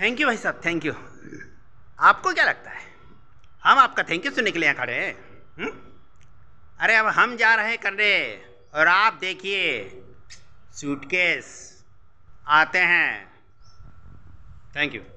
Thank you भाई साहब thank you आपको क्या लगता है हम आपका थैंक यू सुनने के लिए यहाँ खड़े हैं हम्म? अरे अब हम जा रहे हैं करने और आप देखिए सूटकेस आते हैं थैंक यू